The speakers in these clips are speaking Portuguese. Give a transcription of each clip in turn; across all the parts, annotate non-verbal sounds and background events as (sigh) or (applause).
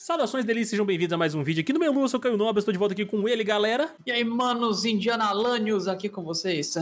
Saudações delícias, sejam bem-vindos a mais um vídeo aqui no Melu, eu sou o Caio Nobre, estou de volta aqui com ele, galera. E aí, manos, Indiana Lanius aqui com vocês.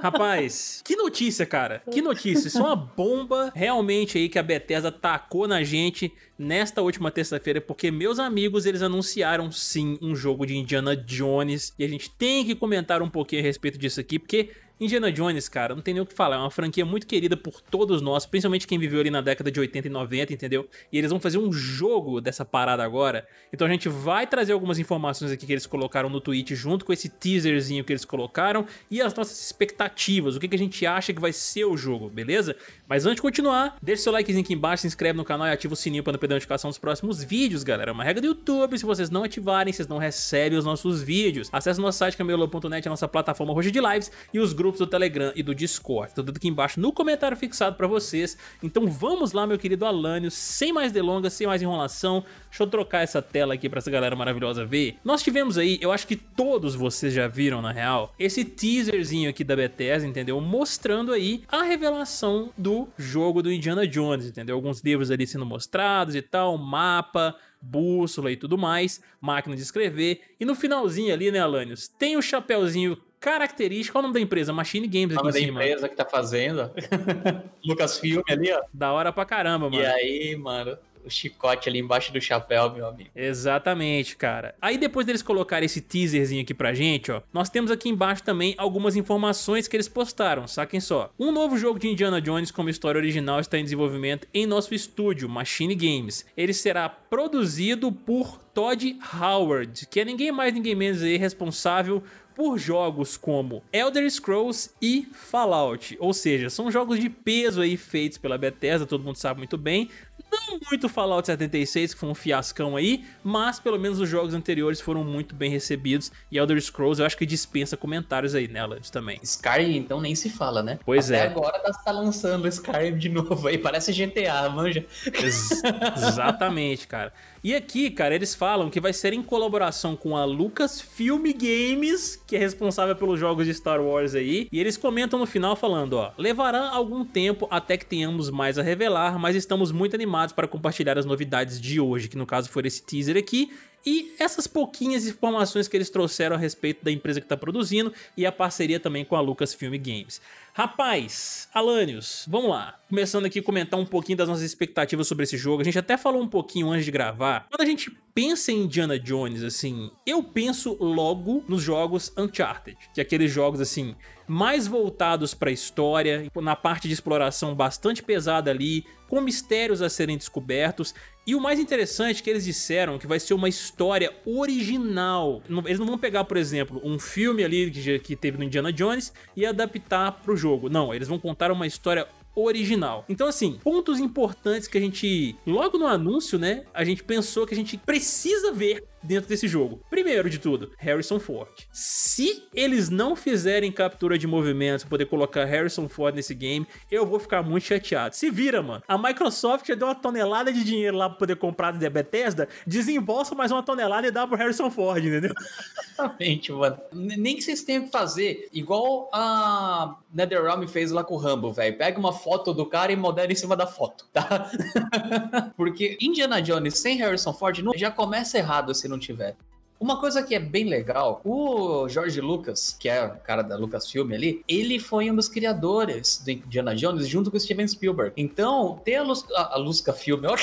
Rapaz, que notícia, cara. Que notícia. Isso é uma bomba realmente aí que a Bethesda tacou na gente nesta última terça-feira, porque meus amigos, eles anunciaram sim um jogo de Indiana Jones e a gente tem que comentar um pouquinho a respeito disso aqui, porque Indiana Jones, cara, não tem nem o que falar. É uma franquia muito querida por todos nós, principalmente quem viveu ali na década de 80 e 90, entendeu? E eles vão fazer um jogo dessa parada agora. Então a gente vai trazer algumas informações aqui que eles colocaram no tweet junto com esse teaserzinho que eles colocaram e as nossas expectativas, o que, a gente acha que vai ser o jogo, beleza? Mas antes de continuar, deixa seu likezinho aqui embaixo, se inscreve no canal e ativa o sininho para não perder a notificação dos próximos vídeos, galera. É uma regra do YouTube, se vocês não ativarem, vocês não recebem os nossos vídeos. Acesse o nosso site camelô.net, a nossa plataforma roxa de lives e os grupos do Telegram e do Discord. Tudo aqui embaixo no comentário fixado para vocês. Então vamos lá, meu querido Alânio, sem mais delongas, sem mais enrolação. Deixa eu trocar essa tela aqui para essa galera maravilhosa ver. Nós tivemos aí, eu acho que todos vocês já viram na real, esse teaserzinho aqui da Bethesda, entendeu? Mostrando aí a revelação do jogo do Indiana Jones, entendeu? Alguns livros ali sendo mostrados e tal, mapa, bússola e tudo mais, máquina de escrever. E no finalzinho ali, né, Alanios, tem o chapéuzinho característica. Qual é o nome da empresa? Machine Games aqui em cima. O nome da empresa que tá fazendo. (laughs) Lucasfilm ali, ó. Da hora pra caramba, mano. E aí, mano o chicote ali embaixo do chapéu, meu amigo. Exatamente, cara. Aí depois deles colocarem esse teaserzinho aqui pra gente, ó, nós temos aqui embaixo também algumas informações que eles postaram, saquem só. Um novo jogo de Indiana Jones como história original está em desenvolvimento em nosso estúdio, Machine Games. Ele será produzido por Todd Howard, que é ninguém mais, ninguém menos aí responsável por jogos como Elder Scrolls e Fallout. Ou seja, são jogos de peso aí feitos pela Bethesda, todo mundo sabe muito bem. Não muito Fallout 76, que foi um fiascão aí, mas pelo menos os jogos anteriores foram muito bem recebidos. E Elder Scrolls eu acho que dispensa comentários aí, né, também. Skyrim, então, nem se fala, né? Pois Até é. agora tá, tá lançando Skyrim de (laughs) novo aí, parece GTA, manja. Ex (laughs) exatamente, cara. E aqui, cara, eles falam que vai ser em colaboração com a Lucasfilm Games, que é responsável pelos jogos de Star Wars aí, e eles comentam no final falando, ó, levará algum tempo até que tenhamos mais a revelar, mas estamos muito animados para compartilhar as novidades de hoje, que no caso foi esse teaser aqui, e essas pouquinhas informações que eles trouxeram a respeito da empresa que está produzindo e a parceria também com a Lucasfilm Games. Rapaz, Alanios, vamos lá. Começando aqui a comentar um pouquinho das nossas expectativas sobre esse jogo. A gente até falou um pouquinho antes de gravar. Quando a gente pensa em Indiana Jones, assim, eu penso logo nos jogos Uncharted, que é aqueles jogos assim mais voltados para a história, na parte de exploração bastante pesada ali, com mistérios a serem descobertos. E o mais interessante é que eles disseram que vai ser uma história original. Eles não vão pegar, por exemplo, um filme ali que, teve no Indiana Jones e adaptar pro jogo. Não, eles vão contar uma história original. Então, assim, pontos importantes que a gente, logo no anúncio, né, a gente pensou que a gente precisa ver dentro desse jogo. Primeiro de tudo, Harrison Ford. Se eles não fizerem captura de movimentos, poder colocar Harrison Ford nesse game, eu vou ficar muito chateado. Se vira, mano. A Microsoft já deu uma tonelada de dinheiro lá pra poder comprar da Bethesda, desembolsa mais uma tonelada e dá pro Harrison Ford, entendeu? Exatamente, mano. Nem que vocês tenham que fazer igual a NetherRealm fez lá com o Rambo, velho. Pega uma foto do cara e modela em cima da foto, tá? (laughs) Porque Indiana Jones sem Harrison Ford já começa errado assim não tiver. Uma coisa que é bem legal, o Jorge Lucas, que é o cara da Lucasfilm ali, ele foi um dos criadores do Indiana Jones junto com o Steven Spielberg. Então, ter a, Lus Lusca Filme, ó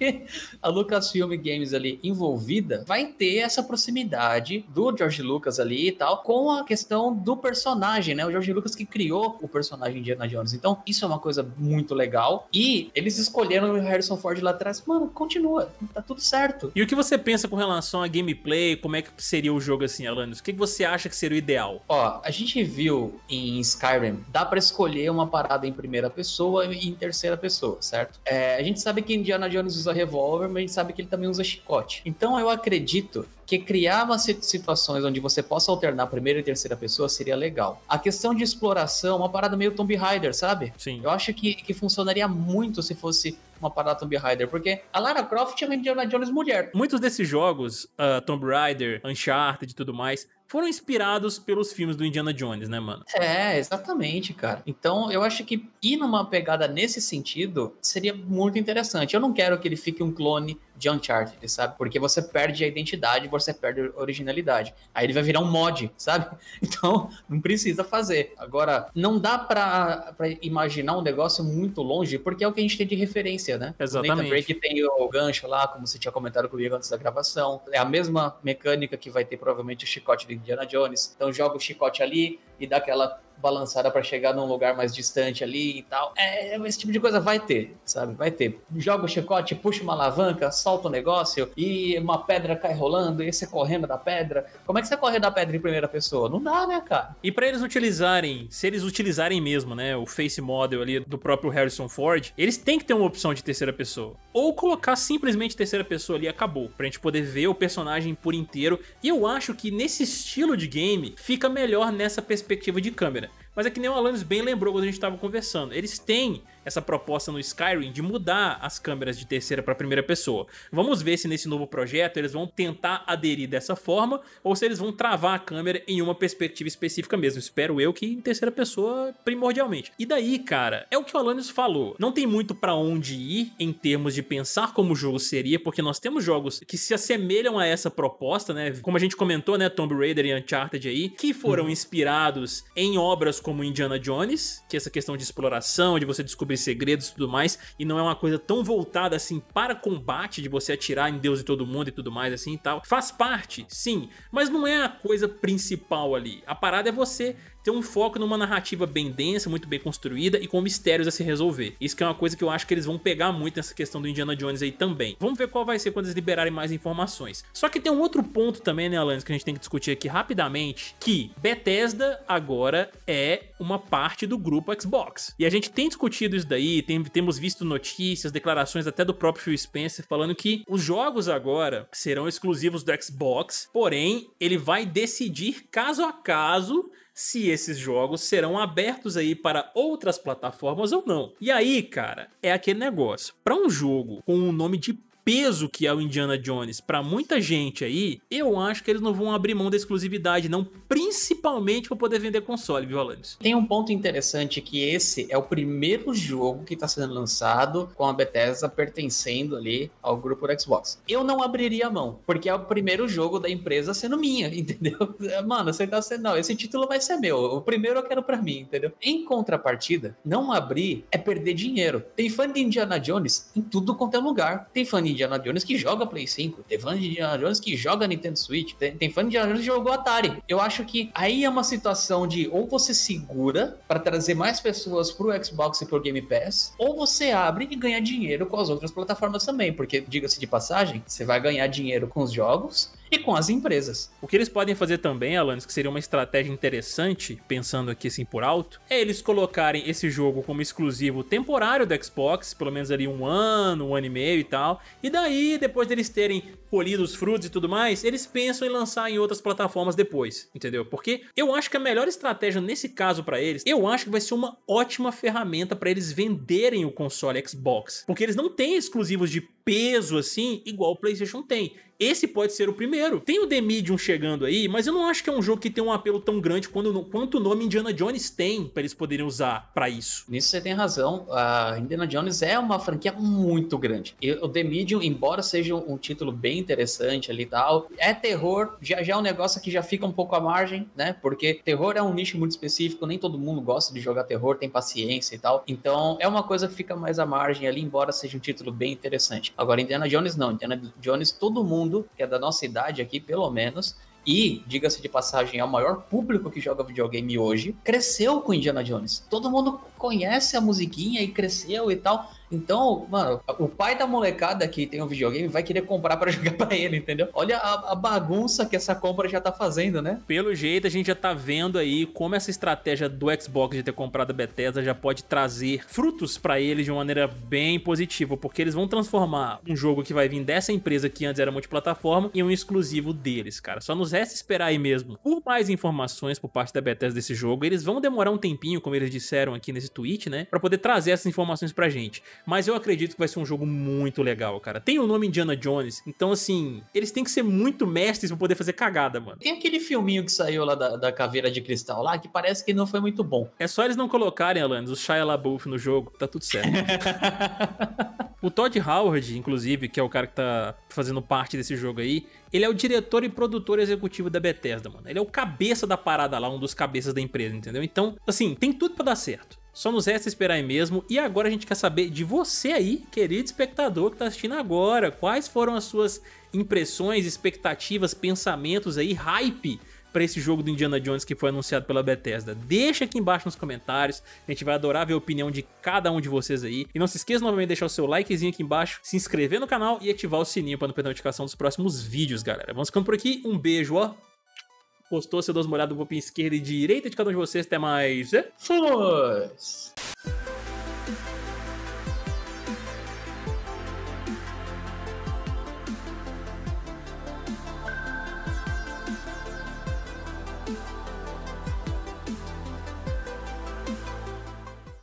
porque (laughs) a Lucasfilm Games ali envolvida vai ter essa proximidade do George Lucas ali e tal com a questão do personagem, né? O George Lucas que criou o personagem de Indiana Jones. Então, isso é uma coisa muito legal. E eles escolheram o Harrison Ford lá atrás. Mano, continua, tá tudo certo. E o que você pensa com relação a gameplay? Como é que seria o jogo assim, Alanis? O que você acha que seria o ideal? Ó, a gente viu em Skyrim, dá para escolher uma parada em primeira pessoa e em terceira pessoa, certo? É, a gente sabe que Indiana Jones usa usa revólver, mas a gente sabe que ele também usa chicote. Então eu acredito que criar umas situações onde você possa alternar primeira e terceira pessoa seria legal. A questão de exploração, é uma parada meio Tomb Raider, sabe? Sim. Eu acho que, que funcionaria muito se fosse uma parada Tomb Raider, porque a Lara Croft é uma Indiana Jones mulher. Muitos desses jogos, uh, Tomb Raider, Uncharted e tudo mais, foram inspirados pelos filmes do Indiana Jones, né, mano? É, exatamente, cara. Então, eu acho que ir numa pegada nesse sentido seria muito interessante. Eu não quero que ele fique um clone de Uncharted, sabe? Porque você perde a identidade, você perde a originalidade. Aí ele vai virar um mod, sabe? (laughs) Então, não precisa fazer. Agora, não dá para imaginar um negócio muito longe, porque é o que a gente tem de referência, né? Exatamente. O Nathan Drake tem o gancho lá, como você tinha comentado comigo antes da gravação. É a mesma mecânica que vai ter provavelmente o chicote do Indiana Jones. Então, joga o chicote ali e dá aquela balançada para chegar num lugar mais distante ali e tal. É, é, esse tipo de coisa vai ter, sabe? Vai ter. Joga o chicote, puxa uma alavanca, solta o um negócio e uma pedra cai rolando e você correndo da pedra. Como é que você corre da pedra em primeira pessoa? Não dá, né, cara? E para eles utilizarem, se eles utilizarem mesmo, né, o face model ali do próprio Harrison Ford, eles têm que ter uma opção de terceira pessoa. Ou colocar simplesmente terceira pessoa ali e acabou, pra gente poder ver o personagem por inteiro. E eu acho que nesse estilo de game fica melhor nessa perspectiva de câmera. Mas é que nem o Alanis bem lembrou quando a gente estava conversando. Eles têm essa proposta no Skyrim de mudar as câmeras de terceira para primeira pessoa. Vamos ver se nesse novo projeto eles vão tentar aderir dessa forma ou se eles vão travar a câmera em uma perspectiva específica mesmo. Espero eu que em terceira pessoa primordialmente. E daí, cara, é o que o Alanis falou. Não tem muito para onde ir em termos de pensar como o jogo seria, porque nós temos jogos que se assemelham a essa proposta, né? Como a gente comentou, né, Tomb Raider e Uncharted aí, que foram uhum. inspirados em obras como Indiana Jones, que é essa questão de exploração, de você descobrir sobre segredos e tudo mais, e não é uma coisa tão voltada assim para combate, de você atirar em Deus e todo mundo e tudo mais assim e tal. Faz parte, sim, mas não é a coisa principal ali. A parada é você tem um foco numa narrativa bem densa, muito bem construída e com mistérios a se resolver. Isso que é uma coisa que eu acho que eles vão pegar muito nessa questão do Indiana Jones aí também. Vamos ver qual vai ser quando eles liberarem mais informações. Só que tem um outro ponto também, né, Alanis, que a gente tem que discutir aqui rapidamente, que Bethesda agora é uma parte do grupo Xbox. E a gente tem discutido isso daí, tem, temos visto notícias, declarações até do próprio Phil Spencer falando que os jogos agora serão exclusivos do Xbox, porém ele vai decidir caso a caso se esses jogos serão abertos aí para outras plataformas ou não. E aí, cara, é aquele negócio. Para um jogo com o nome de peso que é o Indiana Jones para muita gente aí, eu acho que eles não vão abrir mão da exclusividade, não, principalmente para poder vender console, viu, Alanis? Tem um ponto interessante que esse é o primeiro jogo que está sendo lançado com a Bethesda pertencendo ali ao grupo do Xbox. Eu não abriria a mão, porque é o primeiro jogo da empresa sendo minha, (laughs) entendeu? Mano, você tá sendo, não, esse título vai ser meu. O primeiro eu quero para mim, entendeu? Em contrapartida, não abrir é perder dinheiro. Tem fã de Indiana Jones em tudo quanto é lugar. Tem fã de Indiana Jones que joga Play 5, tem fã de Indiana Jones que joga Nintendo Switch, tem, tem fã de Indiana Jones que jogou Atari. Eu acho que aí é uma situação de ou você segura para trazer mais pessoas pro Xbox e pro Game Pass, ou você abre e ganha dinheiro com as outras plataformas também, porque diga-se de passagem, você vai ganhar dinheiro com os jogos e com as empresas. O que eles podem fazer também, Alanis, que seria uma estratégia interessante, pensando aqui assim por alto, é eles colocarem esse jogo como exclusivo temporário do Xbox, pelo menos ali um ano, um ano e meio e tal, e daí, depois deles terem colhido os frutos e tudo mais, eles pensam em lançar em outras plataformas depois, entendeu? Porque eu acho que a melhor estratégia nesse caso para eles, eu acho que vai ser uma ótima ferramenta para eles venderem o console Xbox, porque eles não têm exclusivos de peso assim igual o PlayStation tem. Esse pode ser o primeiro. Tem o The Medium chegando aí, mas eu não acho que é um jogo que tem um apelo tão grande quanto, quanto o nome Indiana Jones tem para eles poderem usar para isso. Nisso você tem razão. A Indiana Jones é uma franquia muito grande. E o The Medium, embora seja um título bem interessante ali e tal. É terror, já, já é um negócio que já fica um pouco à margem, né? Porque terror é um nicho muito específico, nem todo mundo gosta de jogar terror, tem paciência e tal. Então é uma coisa que fica mais à margem ali, embora seja um título bem interessante. Agora, Indiana Jones não. Indiana Jones, todo mundo que é da nossa idade aqui, pelo menos, e, diga-se de passagem, é o maior público que joga videogame hoje, cresceu com Indiana Jones. Todo mundo conhece a musiquinha e cresceu e tal. Então, mano, o pai da molecada que tem um videogame vai querer comprar para (laughs) jogar para ele, entendeu? Olha a, a, bagunça que essa compra já tá fazendo, né? Pelo jeito, a gente já tá vendo aí como essa estratégia do Xbox de ter comprado a Bethesda já pode trazer frutos para eles de uma maneira bem positiva, porque eles vão transformar um jogo que vai vir dessa empresa que antes era multiplataforma em um exclusivo deles, cara. Só nos resta esperar aí mesmo por mais informações por parte da Bethesda desse jogo. Eles vão demorar um tempinho, como eles disseram aqui nesse Twitch, né? Pra poder trazer essas informações pra gente. Mas eu acredito que vai ser um jogo muito legal, cara. Tem o nome Indiana Jones, então assim, eles têm que ser muito mestres pra poder fazer cagada, mano. Tem aquele filminho que saiu lá da, da caveira de cristal lá, que parece que não foi muito bom. É só eles não colocarem, Alan, o Shia LaBeouf no jogo, tá tudo certo. (laughs) o Todd Howard, inclusive, que é o cara que tá fazendo parte desse jogo aí, ele é o diretor e produtor executivo da Bethesda, mano. Ele é o cabeça da parada lá, um dos cabeças da empresa, entendeu? Então, assim, tem tudo para dar certo. Só nos resta esperar aí mesmo. E agora a gente quer saber de você aí, querido espectador que tá assistindo agora. Quais foram as suas impressões, expectativas, pensamentos aí, hype para esse jogo do Indiana Jones que foi anunciado pela Bethesda? Deixa aqui embaixo nos comentários, a gente vai adorar ver a opinião de cada um de vocês aí. E não se esqueça novamente de deixar o seu likezinho aqui embaixo, se inscrever no canal e ativar o sininho para não perder a notificação dos próximos vídeos, galera. Vamos ficando por aqui, um beijo, ó, Gostou? Seu dois molhado do grupo esquerda e direita de cada um de vocês. Até mais. Fomos!